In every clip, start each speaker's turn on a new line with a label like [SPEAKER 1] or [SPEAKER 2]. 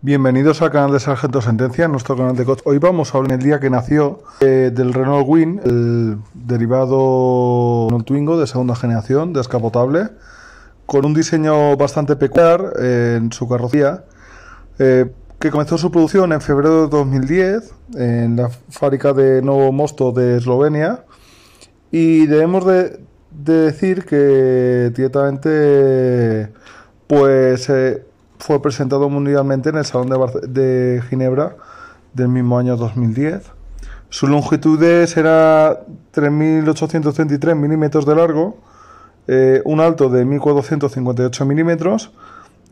[SPEAKER 1] Bienvenidos al canal de Sargento Sentencia, nuestro canal de coches. Hoy vamos a hablar del día que nació eh, del Renault Win, el derivado Renault Twingo de segunda generación, descapotable, con un diseño bastante peculiar eh, en su carrocería, eh, que comenzó su producción en febrero de 2010 en la fábrica de Novo Mosto de Eslovenia. Y debemos de, de decir que directamente, pues fue presentado mundialmente en el Salón de, Ginebra del mismo año 2010. Su longitud era 3.833 milímetros de largo, eh, un alto de 1.458 milímetros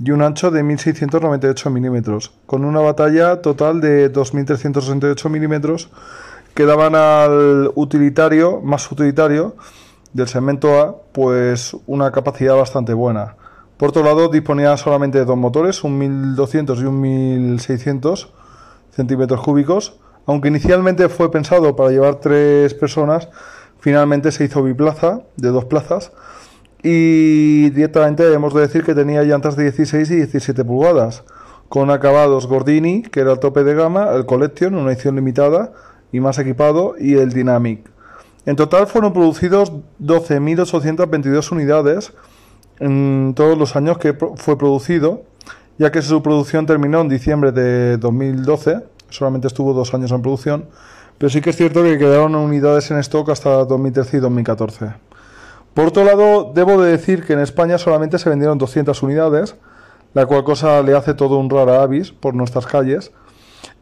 [SPEAKER 1] y un ancho de 1.698 milímetros, con una batalla total de 2.368 milímetros que daban al utilitario, más utilitario, del segmento A, pues una capacidad bastante buena. Por otro lado, disponía solamente de dos motores, un 1200 y un 1600 centímetros cúbicos. Aunque inicialmente fue pensado para llevar tres personas, finalmente se hizo biplaza, de dos plazas. Y directamente debemos de decir que tenía llantas de 16 y 17 pulgadas, con acabados Gordini, que era el tope de gama, el Collection, una edición limitada y más equipado, y el Dynamic. En total fueron producidos 12.822 unidades en todos los años que fue producido, ya que su producción terminó en diciembre de 2012, solamente estuvo dos años en producción, pero sí que es cierto que quedaron unidades en stock hasta 2013 y 2014. Por otro lado, debo de decir que en España solamente se vendieron 200 unidades, la cual cosa le hace todo un a avis por nuestras calles.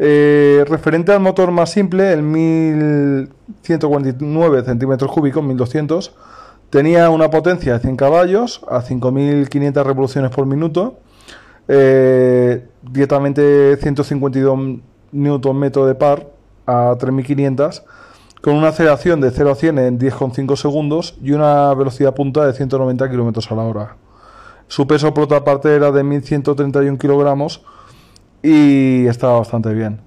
[SPEAKER 1] Eh, referente al motor más simple, el 1149 centímetros cúbicos, 1200, Tenía una potencia de 100 caballos a 5.500 revoluciones por minuto, eh, directamente 152 newton metro de par a 3.500, con una aceleración de 0 a 100 en 10,5 segundos y una velocidad punta de 190 km a la hora. Su peso, por otra parte, era de 1.131 kg y estaba bastante bien.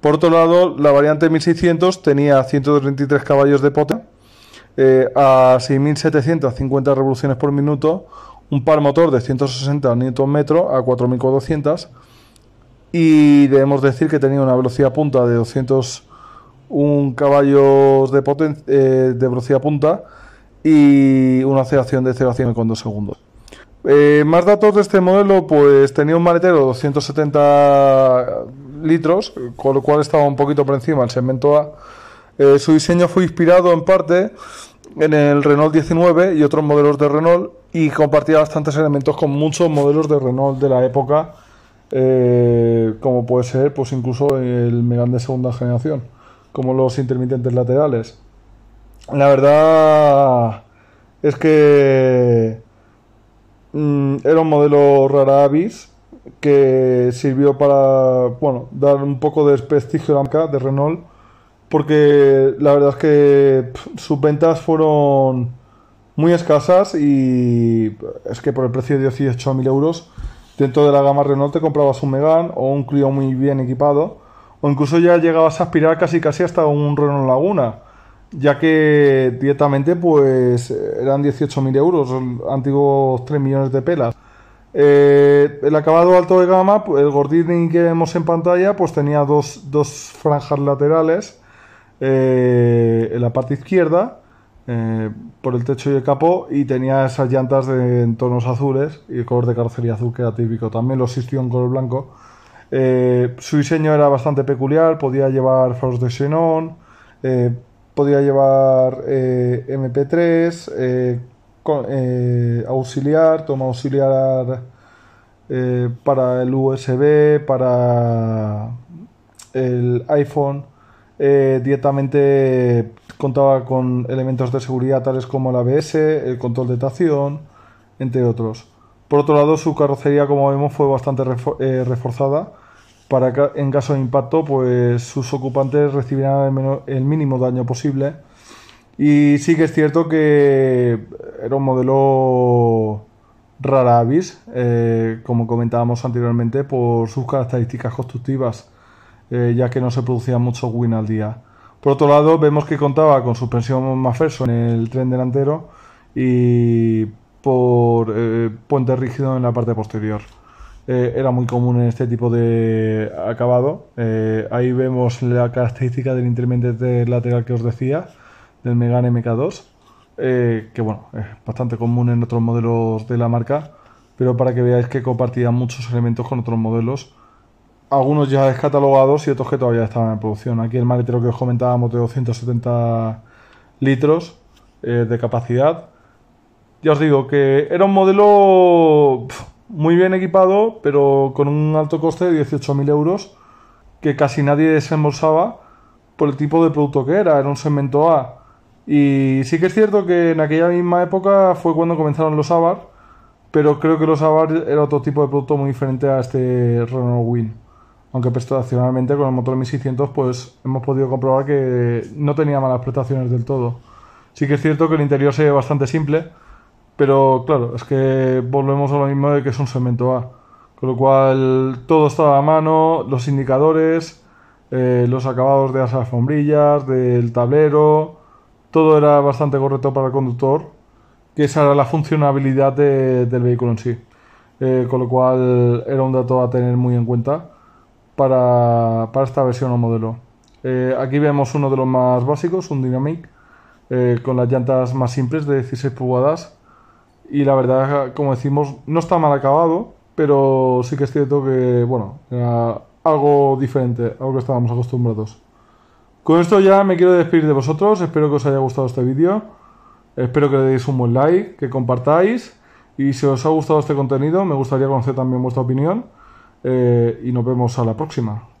[SPEAKER 1] Por otro lado, la variante 1600 tenía 133 caballos de potencia eh, a 6.750 revoluciones por minuto, un par motor de 160 Nm a 4.400 y debemos decir que tenía una velocidad punta de 201 caballos de, potencia eh, de velocidad punta y una aceleración de 0 a con segundos. Eh, más datos de este modelo, pues tenía un maletero de 270 litros, con lo cual estaba un poquito por encima el segmento A eh, su diseño fue inspirado en parte en el Renault 19 y otros modelos de Renault y compartía bastantes elementos con muchos modelos de Renault de la época, eh, como puede ser pues incluso el Megane de segunda generación, como los intermitentes laterales. La verdad es que mm, era un modelo rara avis que sirvió para bueno, dar un poco de prestigio a la marca de Renault porque la verdad es que sus ventas fueron muy escasas y es que por el precio de 18.000 euros dentro de la gama Renault te comprabas un Megan o un Clio muy bien equipado o incluso ya llegabas a aspirar casi casi hasta un Renault Laguna ya que directamente pues eran 18.000 euros antiguos 3 millones de pelas eh, el acabado alto de gama pues, el Gordini que vemos en pantalla pues tenía dos franjas laterales eh, en la parte izquierda, eh, por el techo y el capó, y tenía esas llantas de, en tonos azules y el color de carrocería azul que era típico. También lo existió en color blanco. Eh, su diseño era bastante peculiar, podía llevar faros de xenón, podía llevar MP3, con, auxiliar, toma auxiliar para el USB, para el iPhone eh, directamente contaba con elementos de seguridad tales como el ABS, el control de tracción, entre otros. Por otro lado, su carrocería, como vemos, fue bastante eh, reforzada para que en caso de impacto, pues sus ocupantes recibirán el, mínimo daño posible. Y sí que es cierto que era un modelo rara avis, eh, como comentábamos anteriormente, por sus características constructivas. Eh, ya que no se producía mucho win al día. Por otro lado, vemos que contaba con suspensión más verso en el tren delantero y por eh, puente rígido en la parte posterior. Eh, era muy común en este tipo de acabado. ahí vemos la característica del intermitente lateral que os decía, del Megane MK2, que bueno, es bastante común en otros modelos de la marca, pero para que veáis que compartía muchos elementos con otros modelos algunos ya descatalogados y otros que todavía estaban en producción. Aquí el maletero que os comentábamos de 270 litros eh, de capacidad. Ya os digo que era un modelo muy bien equipado, pero con un alto coste de 18.000 euros que casi nadie desembolsaba por el tipo de producto que era. Era un segmento A. Y sí que es cierto que en aquella misma época fue cuando comenzaron los Abar, pero creo que los Avar era otro tipo de producto muy diferente a este Renault Win aunque prestacionalmente con el motor 1600 pues hemos podido comprobar que no tenía malas prestaciones del todo. Sí que es cierto que el interior se ve bastante simple, pero claro, es que volvemos a lo mismo de que es un segmento A, con lo cual todo estaba a mano, los indicadores, eh, los acabados de las alfombrillas, del tablero, todo era bastante correcto para el conductor, que esa era la funcionabilidad del vehículo en sí. Eh, con lo cual era un dato a tener muy en cuenta para, esta versión o modelo. Eh, aquí vemos uno de los más básicos, un Dynamic, eh, con las llantas más simples de 16 pulgadas. Y la verdad, como decimos, no está mal acabado, pero sí que es cierto que, bueno, era algo diferente a lo que estábamos acostumbrados. Con esto ya me quiero despedir de vosotros, espero que os haya gustado este vídeo, espero que le deis un buen like, que compartáis y si os ha gustado este contenido me gustaría conocer también vuestra opinión. Eh, y nos vemos a la próxima.